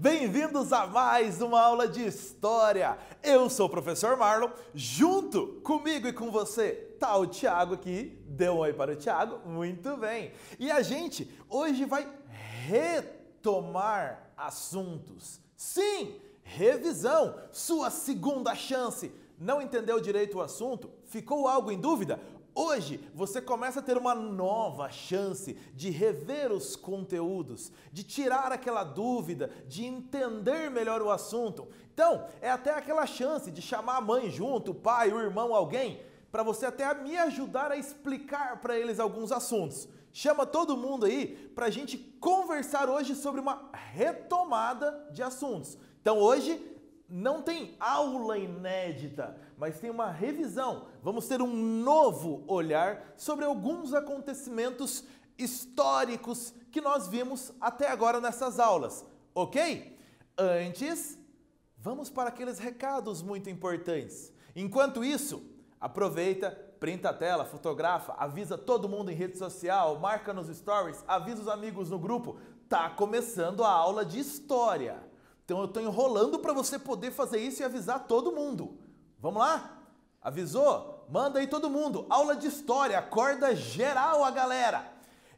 Bem-vindos a mais uma aula de história. Eu sou o professor Marlon, junto comigo e com você tá o Thiago aqui. deu um oi para o Thiago. Muito bem. E a gente hoje vai retomar assuntos. Sim, revisão, sua segunda chance. Não entendeu direito o assunto? Ficou algo em dúvida? Hoje você começa a ter uma nova chance de rever os conteúdos, de tirar aquela dúvida, de entender melhor o assunto. Então, é até aquela chance de chamar a mãe junto, o pai, o irmão, alguém, para você até me ajudar a explicar para eles alguns assuntos. Chama todo mundo aí para a gente conversar hoje sobre uma retomada de assuntos. Então, hoje não tem aula inédita, mas tem uma revisão. Vamos ter um novo olhar sobre alguns acontecimentos históricos que nós vimos até agora nessas aulas, ok? Antes, vamos para aqueles recados muito importantes. Enquanto isso, aproveita, printa a tela, fotografa, avisa todo mundo em rede social, marca nos stories, avisa os amigos no grupo. Tá começando a aula de história. Então eu estou enrolando para você poder fazer isso e avisar todo mundo. Vamos lá? Avisou? Manda aí todo mundo. Aula de história, acorda geral a galera.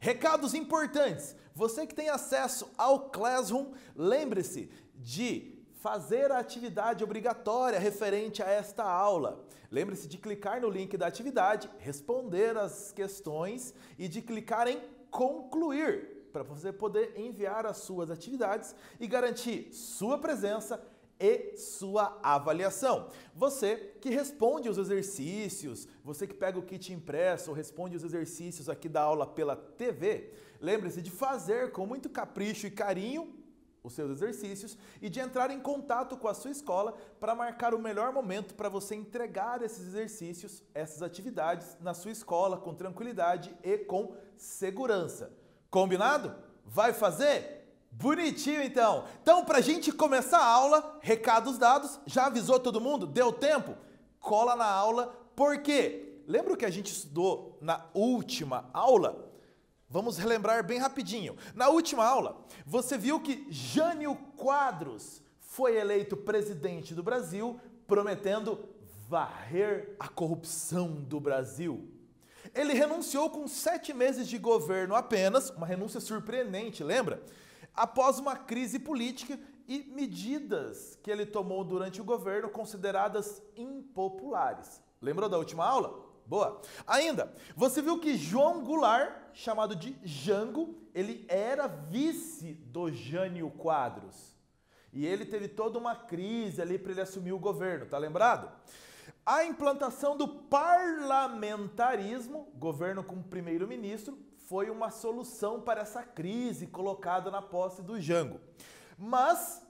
Recados importantes. Você que tem acesso ao Classroom, lembre-se de fazer a atividade obrigatória referente a esta aula. Lembre-se de clicar no link da atividade, responder as questões e de clicar em concluir para você poder enviar as suas atividades e garantir sua presença e sua avaliação. Você que responde os exercícios, você que pega o kit impresso ou responde os exercícios aqui da aula pela TV, lembre-se de fazer com muito capricho e carinho os seus exercícios e de entrar em contato com a sua escola para marcar o melhor momento para você entregar esses exercícios, essas atividades na sua escola com tranquilidade e com segurança. Combinado? Vai fazer? Bonitinho então. Então, para a gente começar a aula, recados dados, já avisou todo mundo? Deu tempo? Cola na aula, porque lembra o que a gente estudou na última aula? Vamos relembrar bem rapidinho. Na última aula, você viu que Jânio Quadros foi eleito presidente do Brasil, prometendo varrer a corrupção do Brasil. Ele renunciou com sete meses de governo apenas, uma renúncia surpreendente, lembra? Após uma crise política e medidas que ele tomou durante o governo consideradas impopulares. Lembrou da última aula? Boa. Ainda, você viu que João Goulart, chamado de Jango, ele era vice do Jânio Quadros. E ele teve toda uma crise ali para ele assumir o governo, tá lembrado? A implantação do parlamentarismo, governo com primeiro-ministro, foi uma solução para essa crise colocada na posse do Jango. Mas,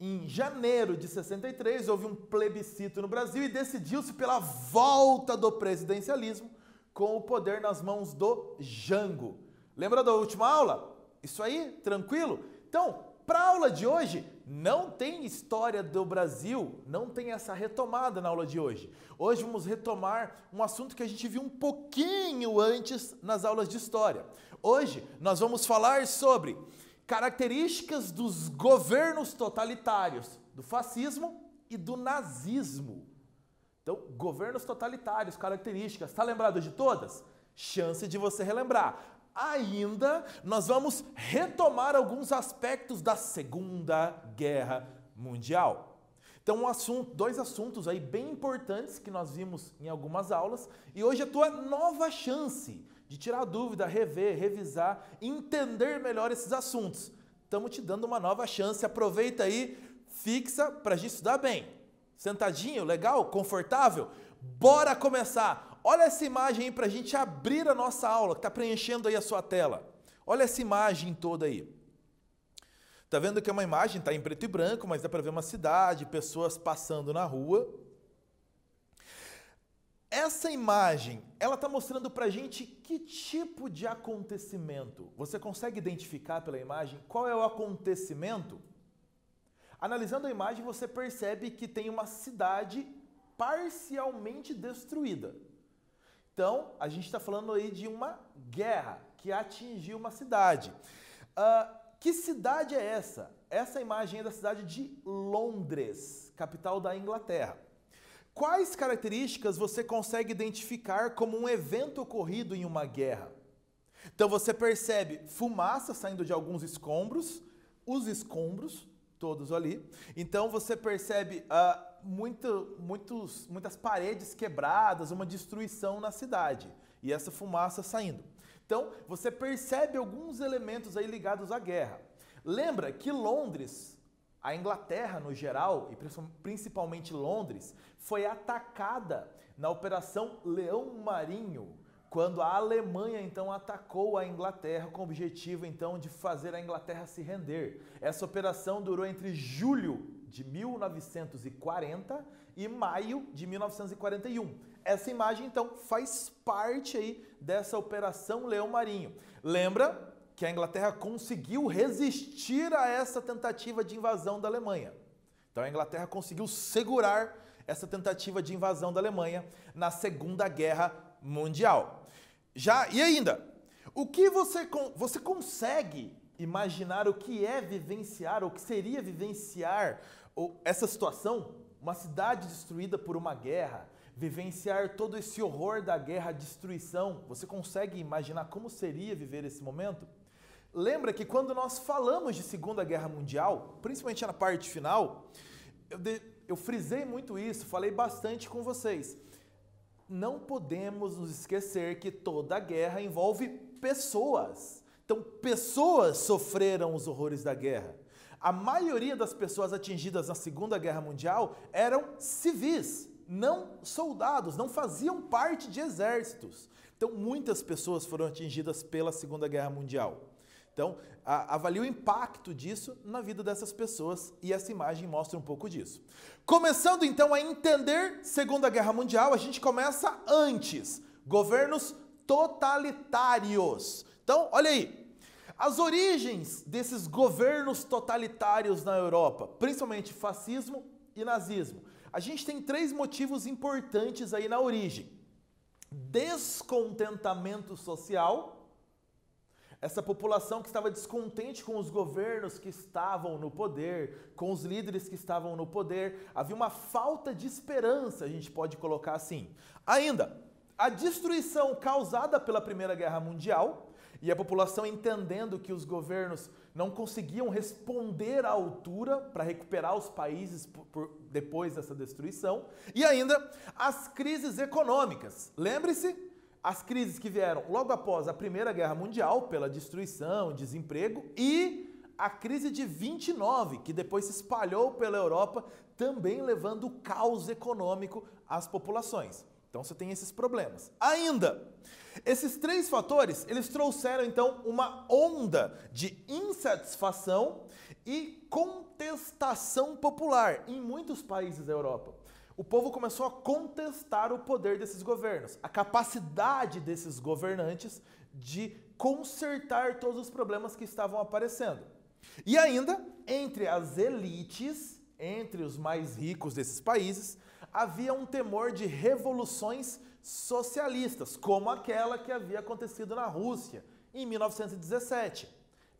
em janeiro de 63, houve um plebiscito no Brasil e decidiu-se pela volta do presidencialismo com o poder nas mãos do Jango. Lembra da última aula? Isso aí, tranquilo? Então, para a aula de hoje, não tem história do Brasil, não tem essa retomada na aula de hoje. Hoje vamos retomar um assunto que a gente viu um pouquinho antes nas aulas de história. Hoje nós vamos falar sobre características dos governos totalitários, do fascismo e do nazismo. Então, governos totalitários, características, está lembrado de todas? Chance de você relembrar ainda nós vamos retomar alguns aspectos da Segunda Guerra Mundial. Então, um assunto, dois assuntos aí bem importantes que nós vimos em algumas aulas e hoje é a tua nova chance de tirar dúvida, rever, revisar, entender melhor esses assuntos. Estamos te dando uma nova chance, aproveita aí, fixa para a gente estudar bem. Sentadinho, legal, confortável? Bora começar! Olha essa imagem aí para a gente abrir a nossa aula, que está preenchendo aí a sua tela. Olha essa imagem toda aí. Tá vendo que é uma imagem, está em preto e branco, mas dá para ver uma cidade, pessoas passando na rua. Essa imagem, ela está mostrando para a gente que tipo de acontecimento. Você consegue identificar pela imagem qual é o acontecimento? Analisando a imagem, você percebe que tem uma cidade parcialmente destruída. Então, a gente está falando aí de uma guerra que atingiu uma cidade. Uh, que cidade é essa? Essa imagem é da cidade de Londres, capital da Inglaterra. Quais características você consegue identificar como um evento ocorrido em uma guerra? Então você percebe fumaça saindo de alguns escombros, os escombros, todos ali. Então você percebe uh, muito, muitos, muitas paredes quebradas, uma destruição na cidade e essa fumaça saindo. Então você percebe alguns elementos aí ligados à guerra. Lembra que Londres, a Inglaterra no geral e principalmente Londres, foi atacada na Operação Leão Marinho quando a Alemanha então atacou a Inglaterra com o objetivo então de fazer a Inglaterra se render. Essa operação durou entre julho de 1940 e maio de 1941. Essa imagem então faz parte aí dessa operação Leão Marinho. Lembra que a Inglaterra conseguiu resistir a essa tentativa de invasão da Alemanha. Então a Inglaterra conseguiu segurar essa tentativa de invasão da Alemanha na Segunda Guerra Mundial. Já e ainda, o que você, você consegue imaginar o que é vivenciar, ou o que seria vivenciar essa situação, uma cidade destruída por uma guerra, vivenciar todo esse horror da guerra, destruição. Você consegue imaginar como seria viver esse momento? Lembra que quando nós falamos de Segunda Guerra Mundial, principalmente na parte final, eu, de, eu frisei muito isso, falei bastante com vocês. Não podemos nos esquecer que toda guerra envolve pessoas. Então, pessoas sofreram os horrores da guerra. A maioria das pessoas atingidas na Segunda Guerra Mundial eram civis, não soldados, não faziam parte de exércitos. Então, muitas pessoas foram atingidas pela Segunda Guerra Mundial. Então, avalie o impacto disso na vida dessas pessoas e essa imagem mostra um pouco disso. Começando então a entender Segunda Guerra Mundial, a gente começa antes. Governos totalitários. Então, olha aí. As origens desses governos totalitários na Europa, principalmente fascismo e nazismo. A gente tem três motivos importantes aí na origem: descontentamento social, essa população que estava descontente com os governos que estavam no poder, com os líderes que estavam no poder, havia uma falta de esperança, a gente pode colocar assim. Ainda, a destruição causada pela Primeira Guerra Mundial, e a população entendendo que os governos não conseguiam responder à altura para recuperar os países por, por, depois dessa destruição, e ainda as crises econômicas. Lembre-se, as crises que vieram logo após a Primeira Guerra Mundial, pela destruição, desemprego, e a crise de 29, que depois se espalhou pela Europa, também levando caos econômico às populações. Então você tem esses problemas. Ainda, esses três fatores, eles trouxeram então uma onda de insatisfação e contestação popular em muitos países da Europa. O povo começou a contestar o poder desses governos, a capacidade desses governantes de consertar todos os problemas que estavam aparecendo. E ainda, entre as elites, entre os mais ricos desses países, havia um temor de revoluções socialistas, como aquela que havia acontecido na Rússia em 1917,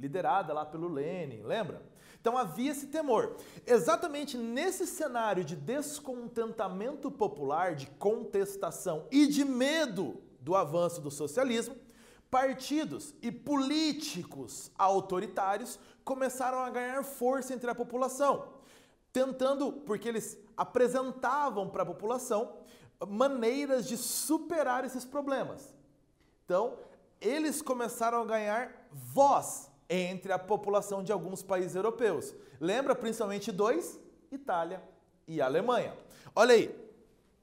liderada lá pelo Lenin, lembra? Então havia esse temor. Exatamente nesse cenário de descontentamento popular, de contestação e de medo do avanço do socialismo, partidos e políticos autoritários começaram a ganhar força entre a população, tentando, porque eles apresentavam para a população maneiras de superar esses problemas. Então, eles começaram a ganhar voz entre a população de alguns países europeus. Lembra principalmente dois? Itália e Alemanha. Olha aí,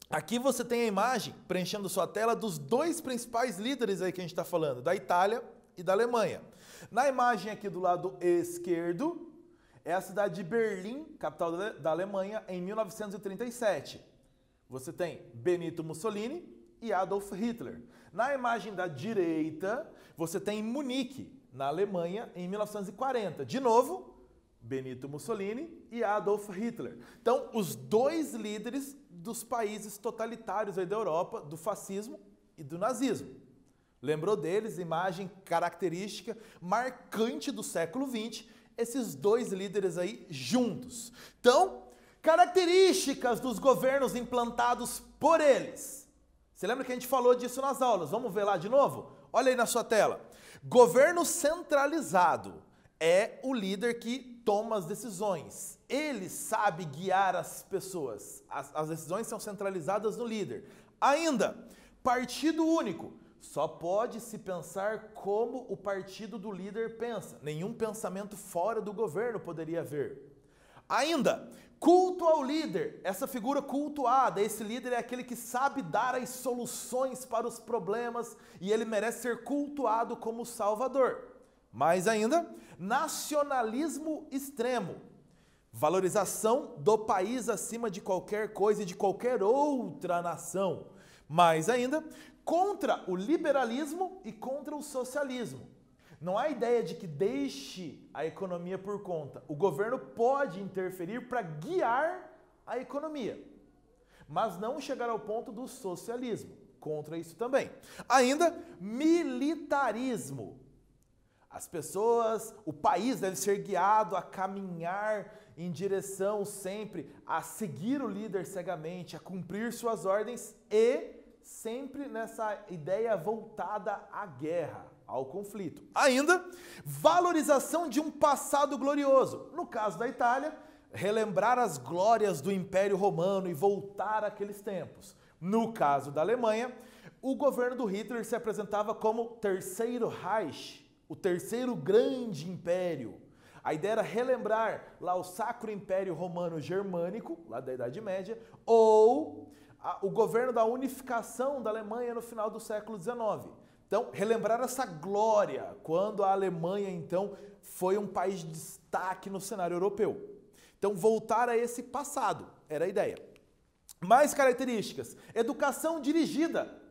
aqui você tem a imagem, preenchendo sua tela, dos dois principais líderes aí que a gente está falando, da Itália e da Alemanha. Na imagem aqui do lado esquerdo, é a cidade de Berlim, capital da Alemanha, em 1937. Você tem Benito Mussolini e Adolf Hitler. Na imagem da direita, você tem Munique, na Alemanha, em 1940. De novo, Benito Mussolini e Adolf Hitler. Então, os dois líderes dos países totalitários da Europa, do fascismo e do nazismo. Lembrou deles, imagem característica marcante do século XX, esses dois líderes aí juntos. Então, características dos governos implantados por eles. Você lembra que a gente falou disso nas aulas? Vamos ver lá de novo? Olha aí na sua tela. Governo centralizado é o líder que toma as decisões. Ele sabe guiar as pessoas. As, as decisões são centralizadas no líder. Ainda, partido único só pode se pensar como o partido do líder pensa. Nenhum pensamento fora do governo poderia haver. Ainda, culto ao líder, essa figura cultuada, esse líder é aquele que sabe dar as soluções para os problemas e ele merece ser cultuado como salvador. Mais ainda, nacionalismo extremo, valorização do país acima de qualquer coisa e de qualquer outra nação. Mais ainda, contra o liberalismo e contra o socialismo. Não há ideia de que deixe a economia por conta. O governo pode interferir para guiar a economia, mas não chegar ao ponto do socialismo. Contra isso também. Ainda, militarismo. As pessoas, o país deve ser guiado a caminhar em direção sempre a seguir o líder cegamente, a cumprir suas ordens e sempre nessa ideia voltada à guerra, ao conflito. Ainda, valorização de um passado glorioso. No caso da Itália, relembrar as glórias do Império Romano e voltar àqueles tempos. No caso da Alemanha, o governo do Hitler se apresentava como Terceiro Reich, o terceiro grande império. A ideia era relembrar lá o Sacro Império Romano Germânico, lá da Idade Média, ou o governo da unificação da Alemanha no final do século XIX. Então, relembrar essa glória quando a Alemanha, então, foi um país de destaque no cenário europeu. Então, voltar a esse passado era a ideia. Mais características: educação dirigida.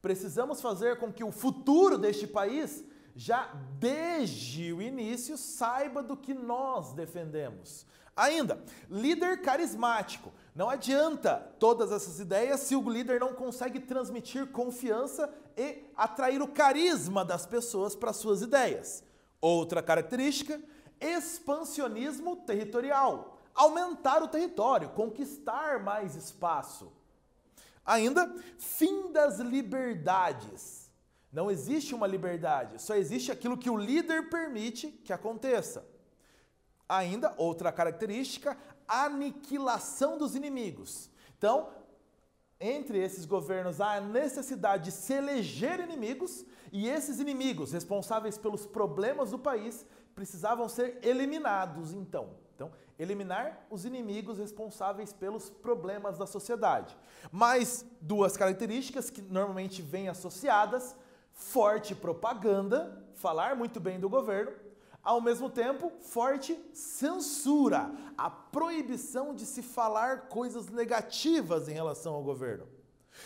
Precisamos fazer com que o futuro deste país, já desde o início, saiba do que nós defendemos. Ainda, líder carismático. Não adianta todas essas ideias se o líder não consegue transmitir confiança e atrair o carisma das pessoas para suas ideias. Outra característica, expansionismo territorial. Aumentar o território, conquistar mais espaço. Ainda, fim das liberdades. Não existe uma liberdade, só existe aquilo que o líder permite que aconteça. Ainda, outra característica, aniquilação dos inimigos. Então, entre esses governos há a necessidade de se eleger inimigos e esses inimigos responsáveis pelos problemas do país precisavam ser eliminados então. Então, eliminar os inimigos responsáveis pelos problemas da sociedade. Mais duas características que normalmente vêm associadas: forte propaganda, falar muito bem do governo ao mesmo tempo, forte censura, a proibição de se falar coisas negativas em relação ao governo.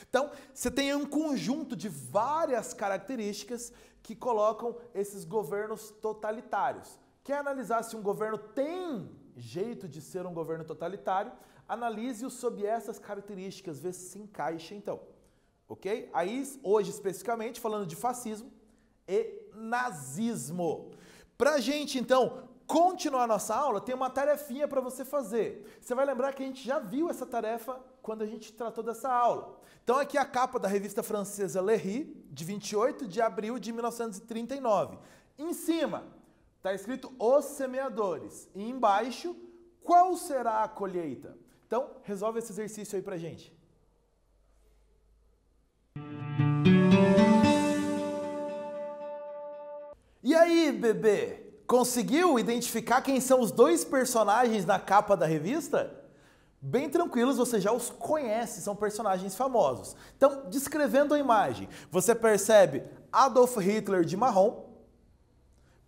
Então, você tem um conjunto de várias características que colocam esses governos totalitários. Quer analisar se um governo tem jeito de ser um governo totalitário? Analise-o sob essas características, vê se se encaixa então. Ok? Aí, hoje especificamente, falando de fascismo e nazismo. Para a gente, então, continuar nossa aula, tem uma tarefinha para você fazer. Você vai lembrar que a gente já viu essa tarefa quando a gente tratou dessa aula. Então, aqui a capa da revista francesa Lerry, de 28 de abril de 1939. Em cima, está escrito Os Semeadores. E embaixo, qual será a colheita? Então, resolve esse exercício aí para gente. E aí, bebê? Conseguiu identificar quem são os dois personagens na capa da revista? Bem tranquilos, você já os conhece, são personagens famosos. Então, descrevendo a imagem, você percebe Adolf Hitler de marrom,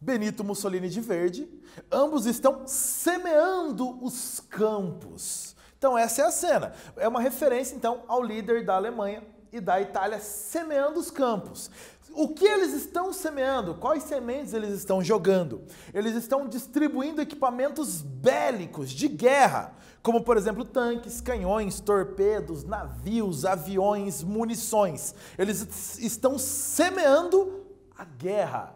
Benito Mussolini de verde, ambos estão semeando os campos. Então, essa é a cena. É uma referência, então, ao líder da Alemanha e da Itália semeando os campos o que eles estão semeando, quais sementes eles estão jogando. Eles estão distribuindo equipamentos bélicos de guerra, como por exemplo tanques, canhões, torpedos, navios, aviões, munições. Eles estão semeando a guerra.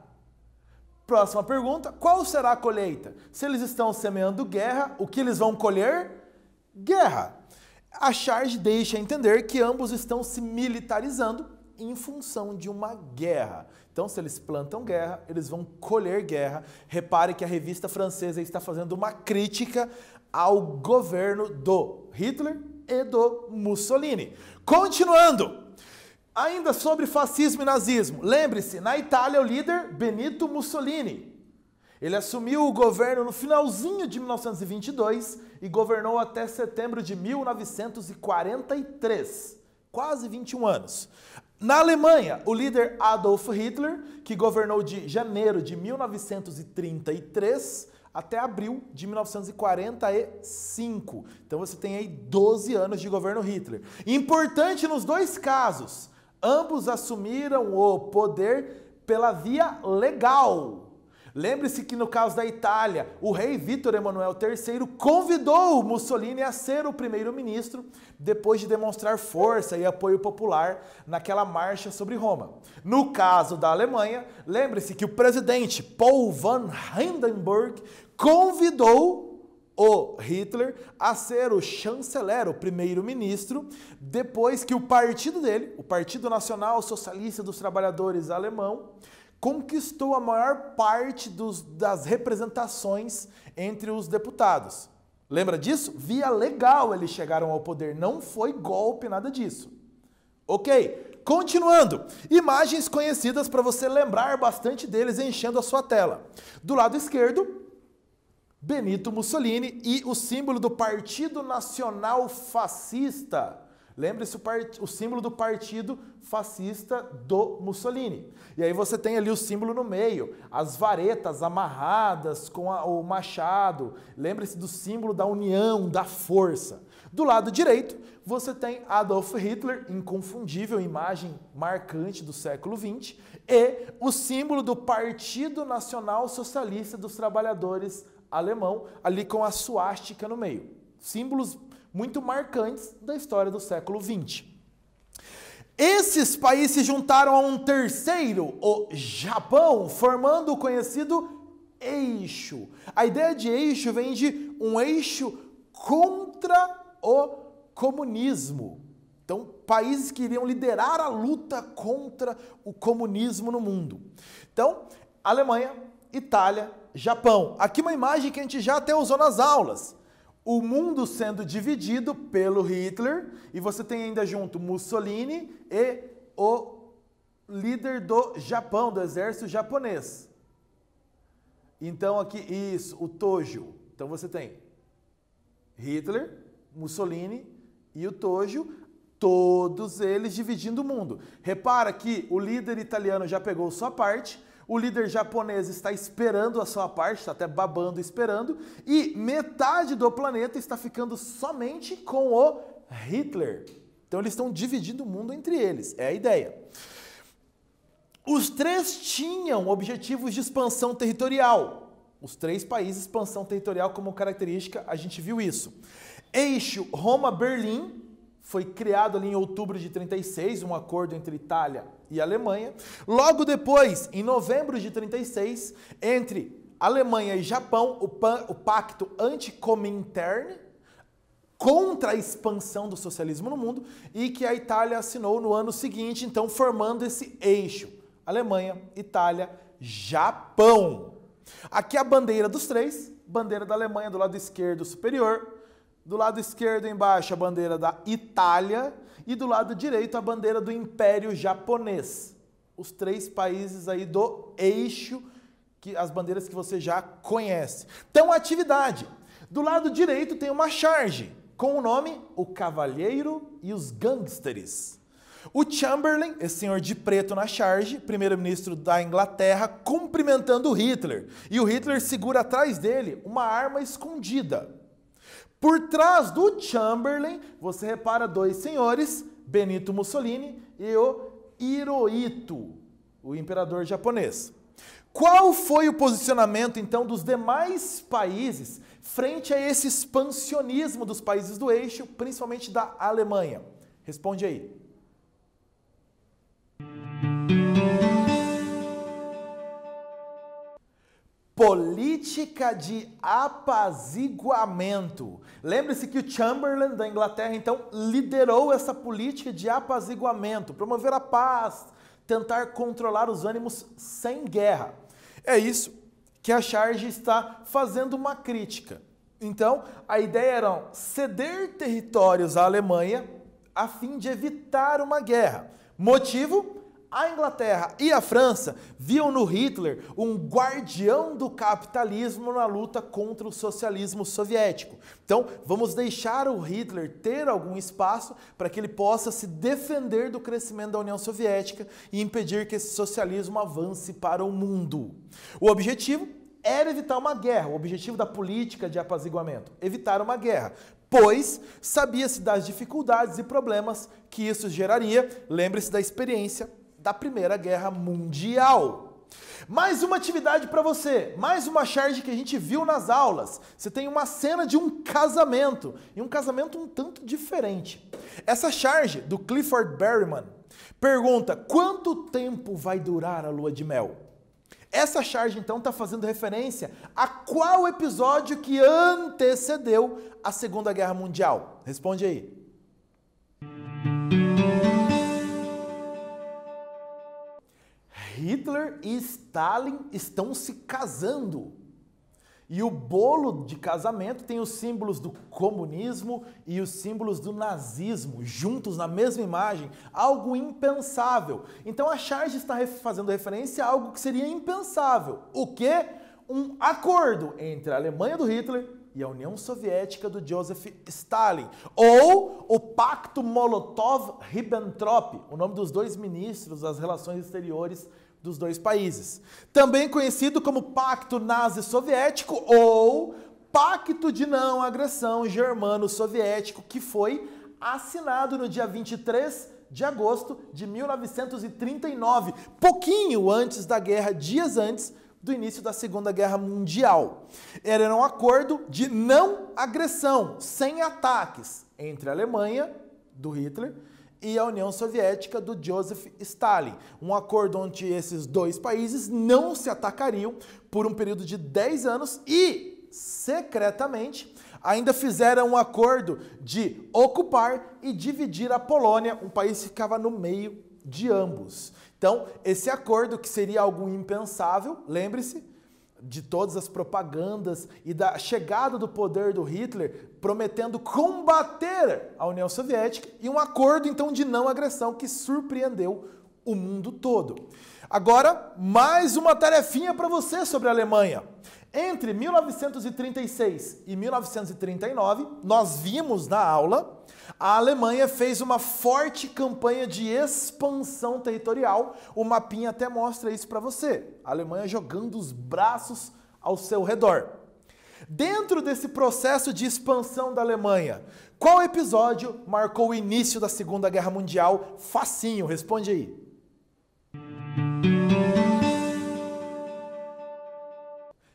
Próxima pergunta: qual será a colheita? Se eles estão semeando guerra, o que eles vão colher? Guerra. A charge deixa entender que ambos estão se militarizando em função de uma guerra. Então, se eles plantam guerra, eles vão colher guerra. Repare que a revista francesa está fazendo uma crítica ao governo do Hitler e do Mussolini. Continuando, ainda sobre fascismo e nazismo. Lembre-se, na Itália, o líder Benito Mussolini. Ele assumiu o governo no finalzinho de 1922 e governou até setembro de 1943 quase 21 anos. Na Alemanha, o líder Adolf Hitler, que governou de janeiro de 1933 até abril de 1945. Então você tem aí 12 anos de governo Hitler. Importante nos dois casos, ambos assumiram o poder pela via legal, Lembre-se que no caso da Itália, o rei Vítor Emanuel III convidou Mussolini a ser o primeiro-ministro depois de demonstrar força e apoio popular naquela marcha sobre Roma. No caso da Alemanha, lembre-se que o presidente Paul von Hindenburg convidou o Hitler a ser o chanceler, o primeiro-ministro, depois que o partido dele, o Partido Nacional Socialista dos Trabalhadores Alemão, conquistou a maior parte dos, das representações entre os deputados. Lembra disso? Via legal eles chegaram ao poder, não foi golpe, nada disso. Ok, continuando. Imagens conhecidas para você lembrar bastante deles enchendo a sua tela. Do lado esquerdo, Benito Mussolini e o símbolo do Partido Nacional Fascista Lembre-se o, o, símbolo do partido fascista do Mussolini. E aí você tem ali o símbolo no meio, as varetas amarradas com a, o machado. Lembre-se do símbolo da união, da força. Do lado direito, você tem Adolf Hitler, inconfundível imagem marcante do século XX, e o símbolo do Partido Nacional Socialista dos Trabalhadores Alemão, ali com a suástica no meio símbolos muito marcantes da história do século XX. Esses países se juntaram a um terceiro, o Japão, formando o conhecido eixo. A ideia de eixo vem de um eixo contra o comunismo. Então, países que iriam liderar a luta contra o comunismo no mundo. Então, Alemanha, Itália, Japão. Aqui uma imagem que a gente já até usou nas aulas o mundo sendo dividido pelo Hitler, e você tem ainda junto Mussolini e o líder do Japão, do exército japonês. Então aqui, isso, o Tojo. Então você tem Hitler, Mussolini e o Tojo, todos eles dividindo o mundo. Repara que o líder italiano já pegou sua parte, o líder japonês está esperando a sua parte, está até babando esperando, e metade do planeta está ficando somente com o Hitler. Então eles estão dividindo o mundo entre eles, é a ideia. Os três tinham objetivos de expansão territorial. Os três países, expansão territorial como característica, a gente viu isso. Eixo Roma-Berlim, foi criado ali em outubro de 36, um acordo entre Itália e Alemanha. Logo depois, em novembro de 36, entre Alemanha e Japão, o, pan, o pacto anti-Comintern contra a expansão do socialismo no mundo e que a Itália assinou no ano seguinte, então formando esse eixo: Alemanha, Itália, Japão. Aqui a bandeira dos três, bandeira da Alemanha do lado esquerdo superior, do lado esquerdo embaixo a bandeira da Itália e do lado direito a bandeira do Império Japonês. Os três países aí do eixo que as bandeiras que você já conhece. Então, atividade. Do lado direito tem uma charge com o nome O Cavalheiro e os Gangsters. O Chamberlain, esse senhor de preto na charge, primeiro-ministro da Inglaterra, cumprimentando Hitler. E o Hitler segura atrás dele uma arma escondida. Por trás do Chamberlain, você repara dois senhores, Benito Mussolini e o Hirohito, o imperador japonês. Qual foi o posicionamento então dos demais países frente a esse expansionismo dos países do eixo, principalmente da Alemanha? Responde aí. política de apaziguamento. Lembre-se que o Chamberlain da Inglaterra então liderou essa política de apaziguamento, promover a paz, tentar controlar os ânimos sem guerra. É isso que a charge está fazendo uma crítica. Então, a ideia era ceder territórios à Alemanha a fim de evitar uma guerra. Motivo? A Inglaterra e a França viam no Hitler um guardião do capitalismo na luta contra o socialismo soviético. Então, vamos deixar o Hitler ter algum espaço para que ele possa se defender do crescimento da União Soviética e impedir que esse socialismo avance para o mundo. O objetivo era evitar uma guerra, o objetivo da política de apaziguamento, evitar uma guerra, pois sabia-se das dificuldades e problemas que isso geraria. Lembre-se da experiência da Primeira Guerra Mundial. Mais uma atividade para você, mais uma charge que a gente viu nas aulas. Você tem uma cena de um casamento, e um casamento um tanto diferente. Essa charge do Clifford Berryman pergunta: quanto tempo vai durar a lua de mel? Essa charge então está fazendo referência a qual episódio que antecedeu a Segunda Guerra Mundial? Responde aí. Hitler e Stalin estão se casando. E o bolo de casamento tem os símbolos do comunismo e os símbolos do nazismo juntos na mesma imagem, algo impensável. Então a charge está fazendo referência a algo que seria impensável. O que? Um acordo entre a Alemanha do Hitler e a União Soviética do Joseph Stalin, ou o Pacto Molotov-Ribbentrop, o nome dos dois ministros das relações exteriores dos dois países. Também conhecido como Pacto Nazi-Soviético ou Pacto de Não Agressão Germano-Soviético, que foi assinado no dia 23 de agosto de 1939, pouquinho antes da guerra, dias antes do início da Segunda Guerra Mundial. Era um acordo de não agressão, sem ataques, entre a Alemanha, do Hitler, e a União Soviética do Joseph Stalin. Um acordo onde esses dois países não se atacariam por um período de 10 anos e, secretamente, ainda fizeram um acordo de ocupar e dividir a Polônia, um país que ficava no meio de ambos. Então, esse acordo que seria algo impensável, lembre-se, de todas as propagandas e da chegada do poder do Hitler, prometendo combater a União Soviética e um acordo então de não agressão que surpreendeu o mundo todo. Agora, mais uma tarefinha para você sobre a Alemanha. Entre 1936 e 1939, nós vimos na aula a Alemanha fez uma forte campanha de expansão territorial. O mapinha até mostra isso para você. A Alemanha jogando os braços ao seu redor. Dentro desse processo de expansão da Alemanha, qual episódio marcou o início da Segunda Guerra Mundial? Facinho, responde aí.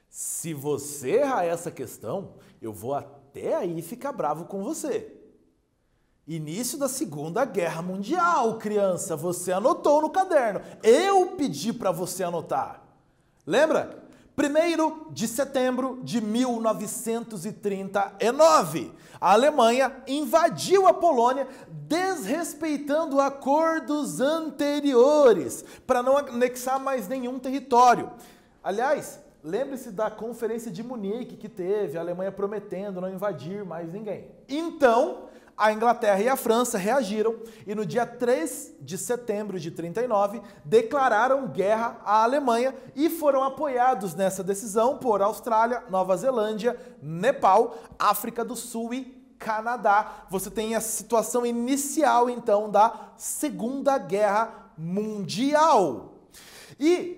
Se você errar essa questão, eu vou até aí ficar bravo com você. Início da Segunda Guerra Mundial, criança, você anotou no caderno. Eu pedi para você anotar. Lembra? 1 de setembro de 1939, a Alemanha invadiu a Polônia, desrespeitando acordos anteriores para não anexar mais nenhum território. Aliás, Lembre-se da conferência de Munique que teve, a Alemanha prometendo não invadir mais ninguém. Então, a Inglaterra e a França reagiram e no dia 3 de setembro de 39 declararam guerra à Alemanha e foram apoiados nessa decisão por Austrália, Nova Zelândia, Nepal, África do Sul e Canadá. Você tem a situação inicial então da Segunda Guerra Mundial. E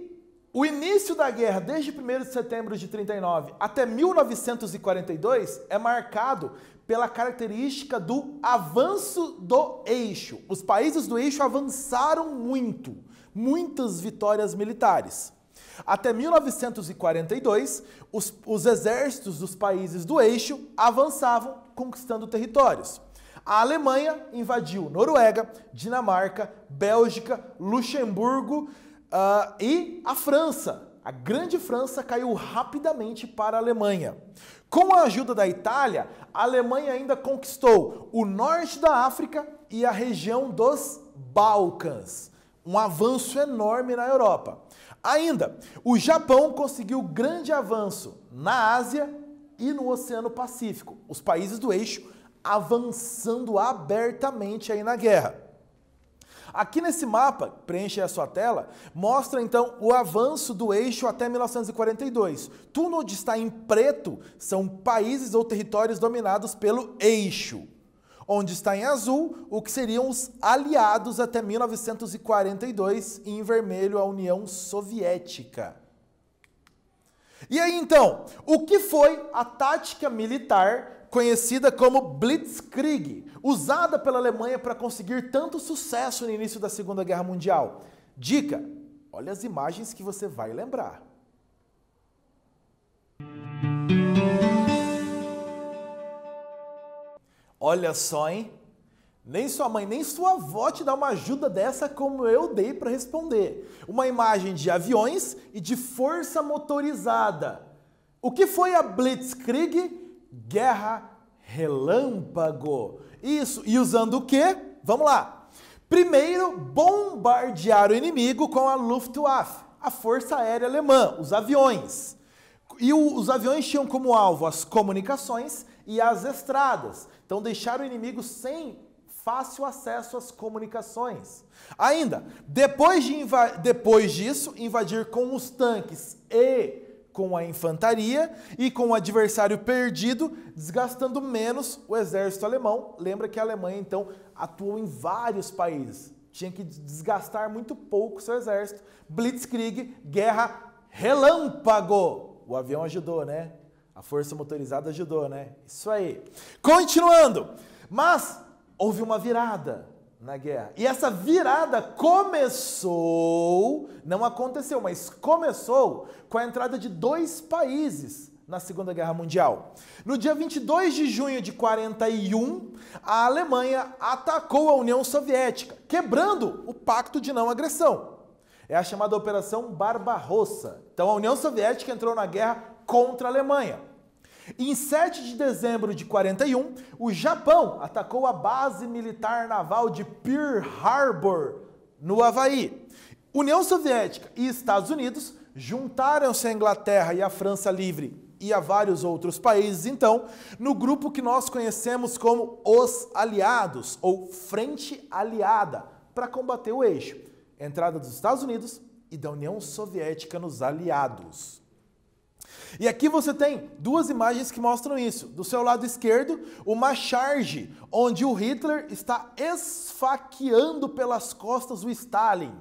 o início da guerra, desde 1 de setembro de 39 até 1942, é marcado pela característica do avanço do eixo. Os países do eixo avançaram muito, muitas vitórias militares. Até 1942, os, os exércitos dos países do eixo avançavam, conquistando territórios. A Alemanha invadiu Noruega, Dinamarca, Bélgica, Luxemburgo uh, e a França, a Grande França caiu rapidamente para a Alemanha. Com a ajuda da Itália, a Alemanha ainda conquistou o norte da África e a região dos Balcãs. Um avanço enorme na Europa. Ainda, o Japão conseguiu grande avanço na Ásia e no Oceano Pacífico, os países do eixo avançando abertamente aí na guerra. Aqui nesse mapa, preenche a sua tela, mostra então o avanço do eixo até 1942. Tudo onde está em preto são países ou territórios dominados pelo eixo. Onde está em azul, o que seriam os aliados até 1942, e em vermelho, a União Soviética. E aí então, o que foi a tática militar conhecida como Blitzkrieg, usada pela Alemanha para conseguir tanto sucesso no início da Segunda Guerra Mundial. Dica: olha as imagens que você vai lembrar. Olha só, hein? Nem sua mãe, nem sua avó te dá uma ajuda dessa como eu dei para responder. Uma imagem de aviões e de força motorizada. O que foi a Blitzkrieg guerra relâmpago. Isso, e usando o quê? Vamos lá. Primeiro, bombardear o inimigo com a Luftwaffe, a Força Aérea Alemã, os aviões. E o, os aviões tinham como alvo as comunicações e as estradas. Então, deixar o inimigo sem fácil acesso às comunicações. Ainda, depois, de depois disso, invadir com os tanques e com a infantaria e com o adversário perdido, desgastando menos o exército alemão. Lembra que a Alemanha então atuou em vários países. Tinha que desgastar muito pouco seu exército. Blitzkrieg, guerra relâmpago. O avião ajudou, né? A força motorizada ajudou, né? Isso aí. Continuando. Mas houve uma virada na guerra. E essa virada começou, não aconteceu, mas começou com a entrada de dois países na Segunda Guerra Mundial. No dia 22 de junho de 41, a Alemanha atacou a União Soviética, quebrando o Pacto de Não Agressão. É a chamada Operação Barbarossa. Então a União Soviética entrou na guerra contra a Alemanha. Em 7 de dezembro de 41, o Japão atacou a base militar naval de Pearl Harbor, no Havaí. União Soviética e Estados Unidos juntaram-se à Inglaterra e à França Livre e a vários outros países, então, no grupo que nós conhecemos como os Aliados, ou Frente Aliada, para combater o eixo. Entrada dos Estados Unidos e da União Soviética nos Aliados. E aqui você tem duas imagens que mostram isso. Do seu lado esquerdo, uma charge onde o Hitler está esfaqueando pelas costas o Stalin.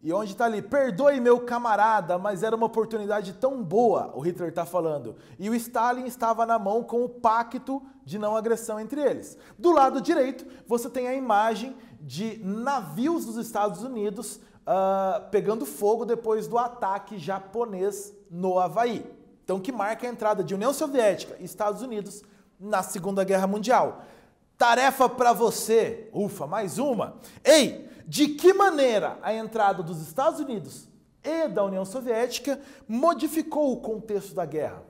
E onde está ali, perdoe meu camarada, mas era uma oportunidade tão boa, o Hitler está falando. E o Stalin estava na mão com o pacto de não agressão entre eles. Do lado direito, você tem a imagem de navios dos Estados Unidos uh, pegando fogo depois do ataque japonês no Havaí. Então, que marca a entrada de União Soviética e Estados Unidos na Segunda Guerra Mundial. Tarefa para você, ufa, mais uma. Ei, de que maneira a entrada dos Estados Unidos e da União Soviética modificou o contexto da guerra?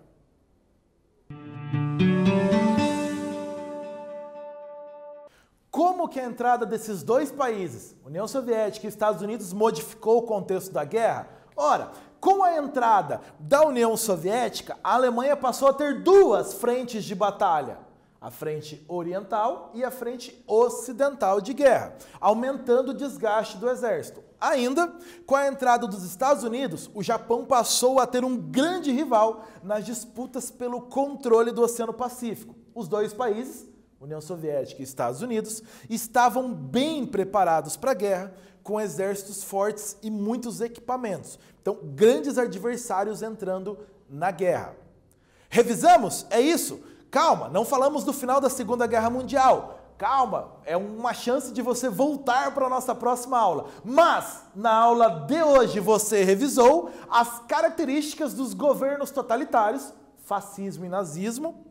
Como que a entrada desses dois países, União Soviética e Estados Unidos, modificou o contexto da guerra? Ora, com a entrada da União Soviética, a Alemanha passou a ter duas frentes de batalha: a frente oriental e a frente ocidental de guerra, aumentando o desgaste do exército. Ainda, com a entrada dos Estados Unidos, o Japão passou a ter um grande rival nas disputas pelo controle do Oceano Pacífico. Os dois países União Soviética e Estados Unidos, estavam bem preparados para a guerra, com exércitos fortes e muitos equipamentos. Então, grandes adversários entrando na guerra. Revisamos? É isso? Calma, não falamos do final da Segunda Guerra Mundial. Calma, é uma chance de você voltar para a nossa próxima aula. Mas, na aula de hoje, você revisou as características dos governos totalitários, fascismo e nazismo,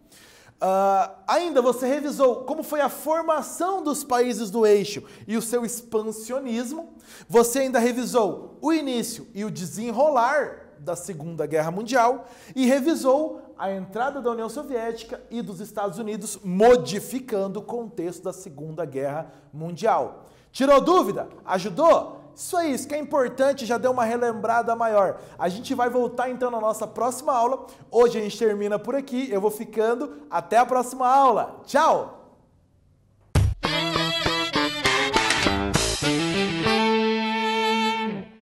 Uh, ainda você revisou como foi a formação dos países do eixo e o seu expansionismo. Você ainda revisou o início e o desenrolar da Segunda Guerra Mundial e revisou a entrada da União Soviética e dos Estados Unidos, modificando o contexto da Segunda Guerra Mundial. Tirou dúvida? Ajudou? Isso é isso que é importante, já deu uma relembrada maior. A gente vai voltar então na nossa próxima aula. Hoje a gente termina por aqui, eu vou ficando. Até a próxima aula. Tchau!